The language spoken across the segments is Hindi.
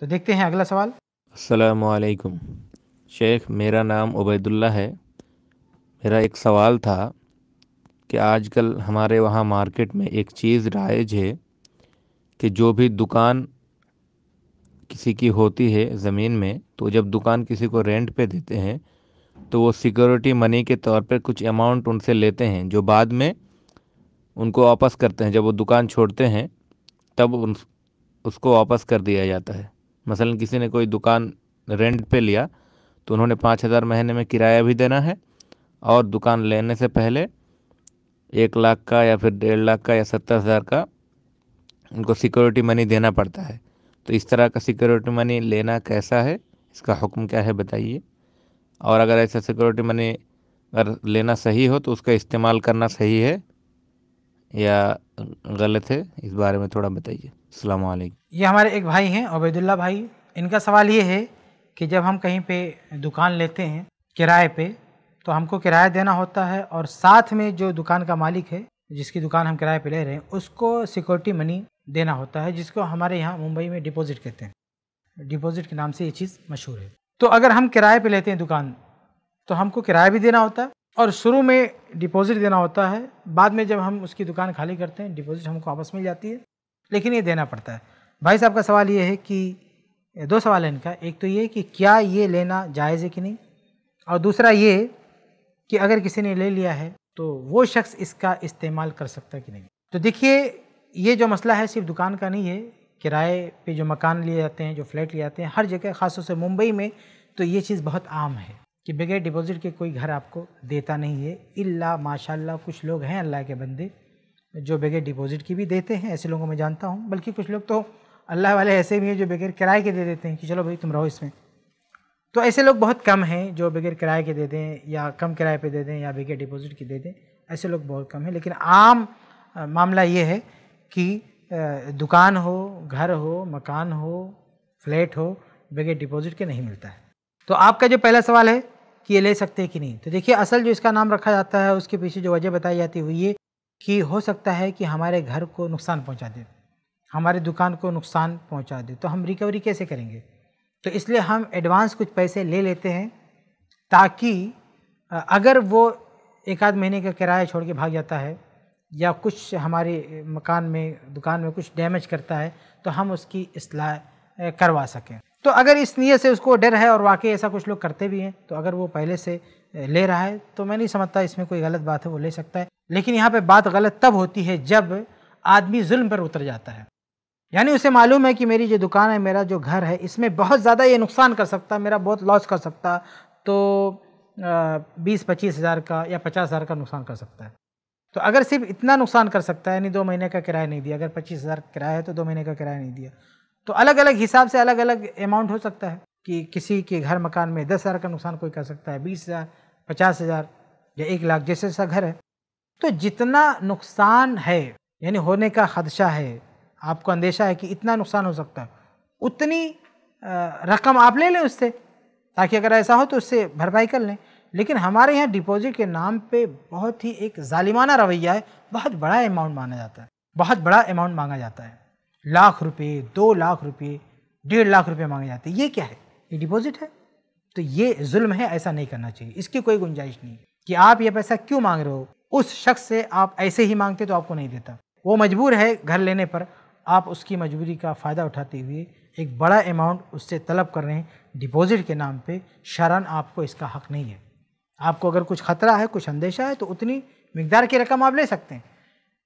तो देखते हैं अगला सवाल असलकुम शेख मेरा नाम उबैदुल्ला है मेरा एक सवाल था कि आजकल हमारे वहाँ मार्केट में एक चीज़ राइज है कि जो भी दुकान किसी की होती है ज़मीन में तो जब दुकान किसी को रेंट पे देते हैं तो वो सिक्योरिटी मनी के तौर पर कुछ अमाउंट उनसे लेते हैं जो बाद में उनको वापस करते हैं जब वो दुकान छोड़ते हैं तब उन उसको वापस कर दिया जाता है मसलन किसी ने कोई दुकान रेंट पे लिया तो उन्होंने पाँच हज़ार महीने में किराया भी देना है और दुकान लेने से पहले एक लाख का या फिर डेढ़ लाख का या सत्तर हज़ार का उनको सिक्योरिटी मनी देना पड़ता है तो इस तरह का सिक्योरिटी मनी लेना कैसा है इसका हुक्म क्या है बताइए और अगर ऐसा सिक्योरिटी मनी अगर लेना सही हो तो उसका इस्तेमाल करना सही है या गलत है इस बारे में थोड़ा बताइए ये हमारे एक भाई हैं अबैदुल्ला भाई इनका सवाल ये है कि जब हम कहीं पे दुकान लेते हैं किराए पे तो हमको किराया देना होता है और साथ में जो दुकान का मालिक है जिसकी दुकान हम किराए पे ले रहे हैं उसको सिक्योरिटी मनी देना होता है जिसको हमारे यहाँ मुंबई में डिपॉजिट कहते हैं डिपॉजिट के नाम से ये चीज़ मशहूर है तो अगर हम किराए पे लेते हैं दुकान तो हमको किराया भी देना होता है और शुरू में डिपॉजिट देना होता है बाद में जब हम उसकी दुकान खाली करते हैं डिपॉजिट हमको वापस मिल जाती है लेकिन ये देना पड़ता है भाई साहब का सवाल ये है कि दो सवाल है इनका एक तो ये कि क्या ये लेना जायज़ है कि नहीं और दूसरा ये कि अगर किसी ने ले लिया है तो वो शख्स इसका इस्तेमाल कर सकता है कि नहीं तो देखिए ये जो मसला है सिर्फ दुकान का नहीं है किराए पे जो मकान लिए जाते हैं जो फ्लैट लिए जाते हैं हर जगह खासतौर से मुंबई में तो ये चीज़ बहुत आम है कि बगैर डिपॉजिट के कोई घर आपको देता नहीं है इल्ला माशाल्लाह कुछ लोग हैं अल्लाह के बंदे जो बगैर डिपॉजिट की भी देते हैं ऐसे लोगों को मैं जानता हूँ बल्कि कुछ लोग तो अल्लाह वाले ऐसे भी हैं जो बगैर किराए के दे देते हैं कि चलो भाई तुम रहो इसमें तो ऐसे लोग बहुत कम हैं जो बगैर किराए के दे दें या कम किराए पे दे दें या बगैर डिपॉजिट के दे दें ऐसे लोग बहुत कम हैं लेकिन आम मामला ये है कि दुकान हो घर हो मकान हो फ्लैट हो बगैर डिपॉजिट के नहीं मिलता है तो आपका जो पहला सवाल है कि ये ले सकते हैं कि नहीं तो देखिए असल जो इसका नाम रखा जाता है उसके पीछे जो वजह बताई जाती हुई ये कि हो सकता है कि हमारे घर को नुकसान पहुंचा दे हमारे दुकान को नुकसान पहुंचा दे तो हम रिकवरी कैसे करेंगे तो इसलिए हम एडवांस कुछ पैसे ले लेते हैं ताकि अगर वो एक आध महीने का किराया छोड़ के भाग जाता है या कुछ हमारे मकान में दुकान में कुछ डैमेज करता है तो हम उसकी असलाह करवा सकें तो अगर इस नीयत से उसको डर है और वाकई ऐसा कुछ लोग करते भी हैं तो अगर वो पहले से ले रहा है तो मैं नहीं समझता इसमें कोई गलत बात है वो ले सकता है लेकिन यहाँ पे बात गलत तब होती है जब आदमी जुल्म पर उतर जाता है यानी उसे मालूम है कि मेरी जो दुकान है मेरा जो घर है इसमें बहुत ज़्यादा ये नुकसान कर सकता मेरा बहुत लॉस कर सकता तो बीस पच्चीस हज़ार का या पचास हज़ार का नुकसान कर सकता है तो अगर सिर्फ इतना नुकसान कर सकता है यानी दो महीने का किराया नहीं दिया अगर पच्चीस हज़ार किराया है तो दो महीने का किराया नहीं दिया तो अलग अलग हिसाब से अलग अलग अमाउंट हो सकता है कि किसी के घर मकान में दस हज़ार का नुकसान कोई कर सकता है बीस हज़ार पचास हज़ार या एक लाख जैसे जैसा घर है तो जितना नुकसान है यानी होने का खदशा है आपको अंदेशा है कि इतना नुकसान हो सकता है उतनी रकम आप ले लें उससे ताकि अगर ऐसा हो तो उससे भरपाई कर लें लेकिन हमारे यहाँ डिपॉजिट के नाम पे बहुत ही एक ालिमाना रवैया है बहुत बड़ा अमाउंट माना जाता है बहुत बड़ा अमाउंट मांगा जाता है लाख रुपये दो लाख रुपये डेढ़ लाख रुपये मांगे जाते हैं ये क्या है ये डिपॉजिट है तो ये जुल्म है ऐसा नहीं करना चाहिए इसकी कोई गुंजाइश नहीं कि आप ये पैसा क्यों मांग रहे हो उस शख्स से आप ऐसे ही मांगते तो आपको नहीं देता वो मजबूर है घर लेने पर आप उसकी मजबूरी का फ़ायदा उठाते हुए एक बड़ा अमाउंट उससे तलब कर रहे हैं डिपॉजिट के नाम पे शरण आपको इसका हक नहीं है आपको अगर कुछ ख़तरा है कुछ अंदेशा है तो उतनी मकदार की रकम आप ले सकते हैं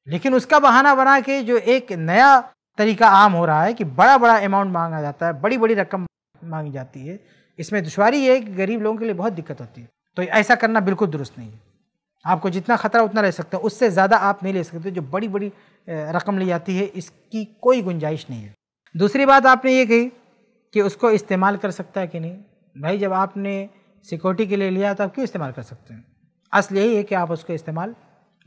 लेकिन उसका बहाना बना के जो एक नया तरीका आम हो रहा है कि बड़ा बड़ा अमाउंट मांगा जाता है बड़ी बड़ी रकम मांगी जाती है इसमें दुशारी है कि गरीब लोगों के लिए बहुत दिक्कत होती है तो ऐसा करना बिल्कुल दुरुस्त नहीं है आपको जितना खतरा उतना ले सकते है उससे ज़्यादा आप नहीं ले सकते जो बड़ी बड़ी रकम ली जाती है इसकी कोई गुंजाइश नहीं है दूसरी बात आपने ये कही कि उसको इस्तेमाल कर सकता है कि नहीं भाई जब आपने सिक्योरिटी के लिए लिया तो आप क्यों इस्तेमाल कर सकते हैं असल यही है कि आप उसको इस्तेमाल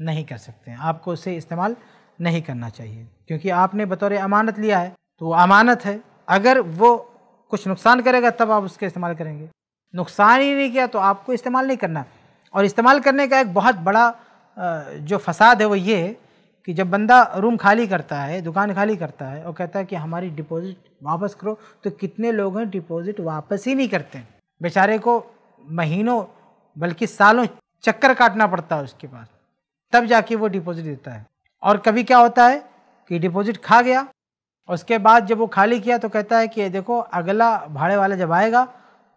नहीं कर सकते हैं आपको उसे इस्तेमाल नहीं करना चाहिए क्योंकि आपने बतौर अमानत लिया है तो वो अमानत है अगर वो कुछ नुकसान करेगा तब आप उसके इस्तेमाल करेंगे नुकसान ही नहीं किया तो आपको इस्तेमाल नहीं करना और इस्तेमाल करने का एक बहुत बड़ा जो फसाद है वो ये है कि जब बंदा रूम खाली करता है दुकान खाली करता है और कहता है कि हमारी डिपॉजिट वापस करो तो कितने लोग हैं डिपॉजिट वापस ही नहीं करते बेचारे को महीनों बल्कि सालों चक्कर काटना पड़ता है उसके पास तब जाके वो डिपॉजिट देता है और कभी क्या होता है कि डिपॉजिट खा गया उसके बाद जब वो खाली किया तो कहता है कि देखो अगला भाड़े वाला जब आएगा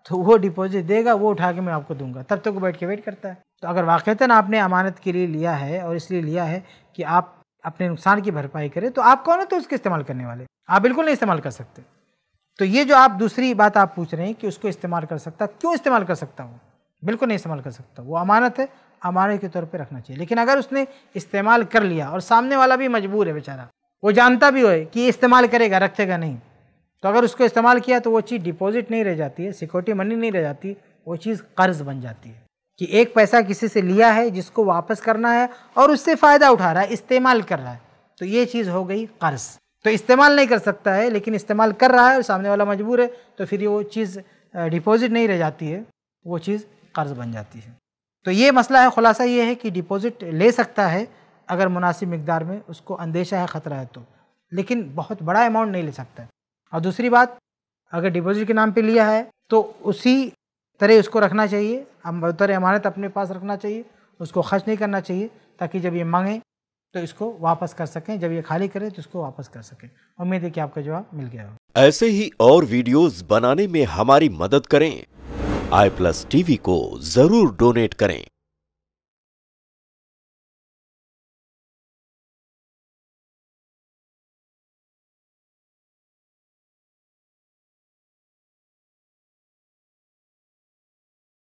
तो वो डिपॉजिट देगा वो उठा के मैं आपको दूंगा तब तक तो वो बैठ के वेट करता है तो अगर वाक़ता आपने अमानत के लिए लिया है और इसलिए लिया है कि आप अपने नुकसान की भरपाई करें तो आप कौन है तो उसके इस्तेमाल करने वाले आप बिल्कुल नहीं इस्तेमाल कर सकते तो ये जो आप दूसरी बात आप पूछ रहे हैं कि उसको इस्तेमाल कर सकता क्यों इस्तेमाल कर सकता हूँ बिल्कुल नहीं इस्तेमाल कर सकता वो अमानत है अमानत के तौर पर रखना चाहिए लेकिन अगर उसने इस्तेमाल कर लिया और सामने वाला भी मजबूर है बेचारा वो जानता भी हो कि इस्तेमाल करेगा रखेगा नहीं तो अगर उसको इस्तेमाल किया तो वो चीज़ डिपॉजिट नहीं रह जाती है सिक्योरिटी मनी नहीं रह जाती वो चीज़ कर्ज बन जाती है कि एक पैसा किसी से लिया है जिसको वापस करना है और उससे फ़ायदा उठा रहा है इस्तेमाल कर रहा है तो ये चीज़ हो गई कर्ज तो इस्तेमाल नहीं कर सकता है लेकिन इस्तेमाल कर रहा है और सामने वाला मजबूर है तो फिर वो चीज़ डिपॉजिट नहीं रह जाती है वो चीज़ कर्ज बन जाती है तो ये मसला है खुलासा ये है कि डिपॉजिट ले सकता है अगर मुनासिब मकदार में उसको अंदेशा है ख़तरा है तो लेकिन बहुत बड़ा अमाउंट नहीं ले सकता है और दूसरी बात अगर डिपॉजिट के नाम पे लिया है तो उसी तरह उसको रखना चाहिए हम तरह अमानत अपने पास रखना चाहिए उसको खर्च नहीं करना चाहिए ताकि जब ये मांगे तो इसको वापस कर सकें जब ये खाली करें तो इसको वापस कर सकें उम्मीद है कि आपका जवाब मिल गया ऐसे ही और वीडियोस बनाने में हमारी मदद करें आई प्लस टीवी को जरूर डोनेट करें